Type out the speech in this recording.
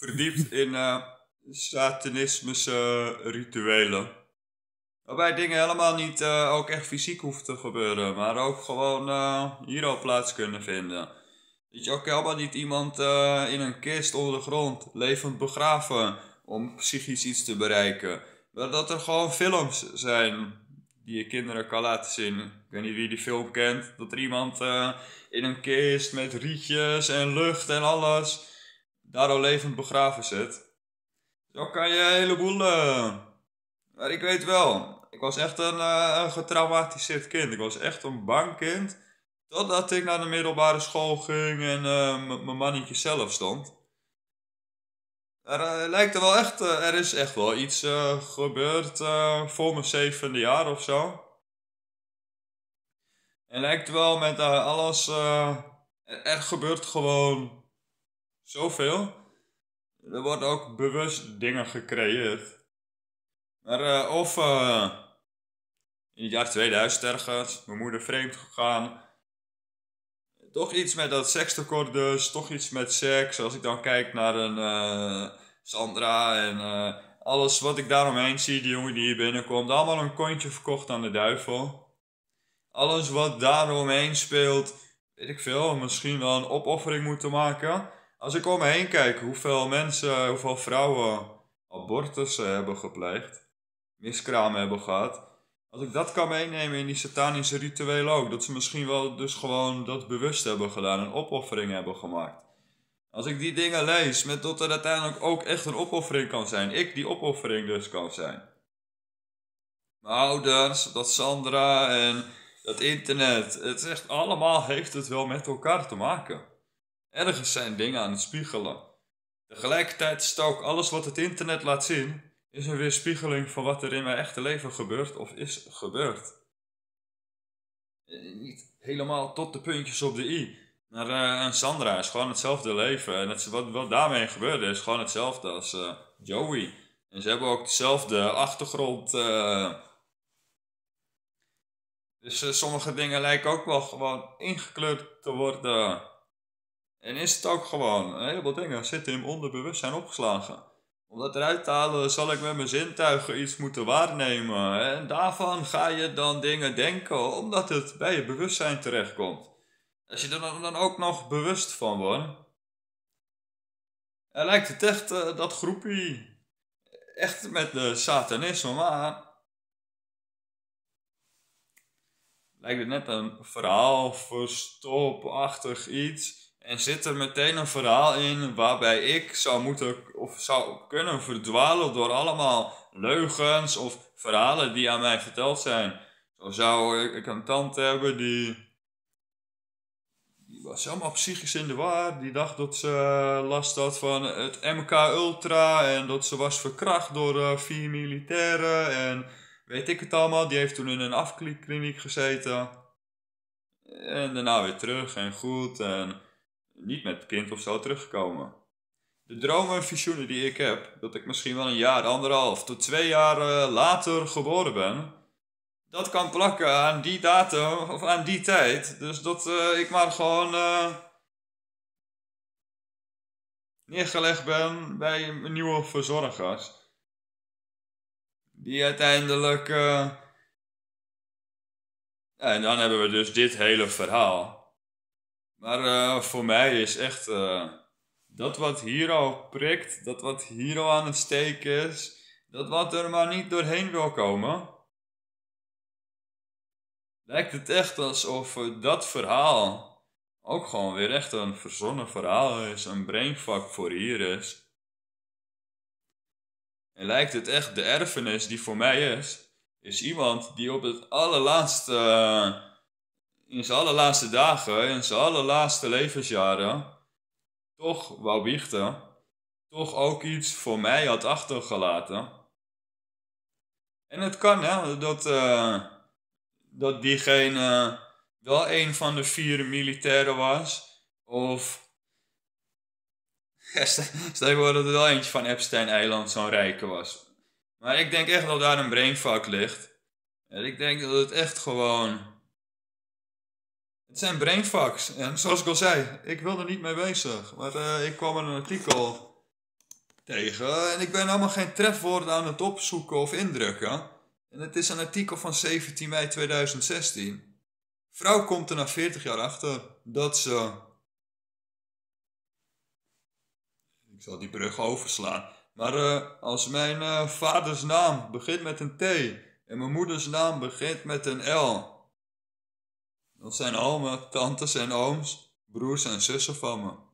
verdiept in uh, satanismische rituelen. Waarbij dingen helemaal niet eh, ook echt fysiek hoeven te gebeuren, maar ook gewoon uh, hier al plaats kunnen vinden. Dat je ook helemaal niet iemand in een kist onder de grond levend begraven om psychisch iets te bereiken. Maar dat er gewoon films zijn die je kinderen kan laten zien. Ik weet niet wie die film kent. Dat er iemand in een kist met rietjes en lucht en alles daar al levend begraven zit. Zo kan je een heleboel. Eh, maar ik weet wel, ik was echt eh, een getraumatiseerd kind. Ik was echt een bang kind. Totdat ik naar de middelbare school ging en eh, mijn mannetje zelf stond. Er lijkt er wel echt, er is echt wel iets gebeurd voor mijn zevende jaar of zo. En lijkt wel met alles, er gebeurt gewoon zoveel. Er worden ook bewust dingen gecreëerd. Maar eh, of eh, in het jaar 2000 ergens, mijn moeder vreemd gegaan. Toch iets met dat sekstekort dus, toch iets met seks. Als ik dan kijk naar een eh, Sandra en alles wat ik daaromheen zie, die jongen die hier binnenkomt. Allemaal een kontje verkocht aan de duivel. Alles wat daaromheen speelt, weet ik veel, misschien wel een opoffering moeten maken. Als ik om me heen kijk hoeveel mensen, hoeveel vrouwen abortussen hebben gepleegd, miskramen hebben gehad. Als ik dat kan meenemen in die satanische rituelen ook, dat ze misschien wel dus gewoon dat bewust hebben gedaan, een opoffering hebben gemaakt. Als ik die dingen lees, met dat er uiteindelijk ook echt een opoffering kan zijn. Ik die opoffering dus kan zijn. Mijn ouders, dat Sandra en dat internet. Het is echt allemaal heeft het wel met elkaar te maken. Ergens zijn dingen aan het spiegelen. Tegelijkertijd stok alles wat het internet laat zien, is een weerspiegeling van wat er in mijn echte leven gebeurt of is gebeurd. Eh, niet helemaal tot de puntjes op de i. Maar eh, Sandra is gewoon hetzelfde leven. En wat, wat daarmee gebeurde is gewoon hetzelfde als eh, Joey. En ze hebben ook dezelfde achtergrond. Dus sommige dingen lijken ook wel gewoon ingekleurd te worden. En is het ook gewoon, een heleboel dingen zitten in onderbewustzijn opgeslagen. Om dat eruit te halen zal ik met mijn zintuigen iets moeten waarnemen. En daarvan ga je dan dingen denken, omdat het bij je bewustzijn terechtkomt. Als je er dan ook nog bewust van wordt. Er lijkt het echt eh, dat groepie echt met de satanisme, maar... Lijkt het net een verhaal, verstopachtig iets en zit er meteen een verhaal in waarbij ik zou moeten of zou kunnen verdwalen door allemaal leugens of verhalen die aan mij verteld zijn. Zo zou ik, een tante hebben die. Die was helemaal psychisch in de war. Die dacht dat ze last had van het MK Ultra en dat ze was verkracht door eh, vier militairen en weet ik het allemaal. Die heeft toen in een afkliniek gezeten. En daarna weer terug en goed en niet met kind of zo teruggekomen. De dromen en visioenen die ik heb, dat ik misschien wel een jaar, anderhalf tot twee jaar eh, later geboren ben, dat kan plakken aan die datum of aan die tijd. Dus dat eh, ik maar gewoon eh, neergelegd ben bij een nieuwe verzorgers. Die uiteindelijk. en dan hebben we dus dit hele verhaal. Maar eh, voor mij is echt eh, dat wat hier al prikt, dat wat hier al aan het steken is, dat wat er maar niet doorheen wil komen. Lijkt het echt alsof eh, dat verhaal ook gewoon weer echt een verzonnen verhaal is, een brainfuck voor hier is. En lijkt het echt de erfenis die voor mij is, is iemand die op het allerlaatste in zijn allerlaatste dagen, in zijn allerlaatste levensjaren, toch wou biechten, toch ook iets voor mij had achtergelaten. En het kan hè, dat, eh, dat diegene wel een van de vier militairen was, of stel je voor dat er wel eentje van Epstein-eiland zo'n rijke was. Maar ik denk echt dat daar een brainfuck ligt. En ik denk dat het echt gewoon het zijn brainfucks. En zoals ik al zei, ik wil er niet mee bezig. Maar eh, ik kwam een artikel tegen en ik ben allemaal geen trefwoorden aan het opzoeken of indrukken. En het is een artikel van 17 mei 2016. Vrouw komt er na 40 jaar achter dat ze. Ik zal die brug overslaan. Maar eh, als mijn eh, vaders naam begint met een T en mijn moeders naam begint met een L, dat zijn allemaal eh, tantes en ooms, broers en zussen van me.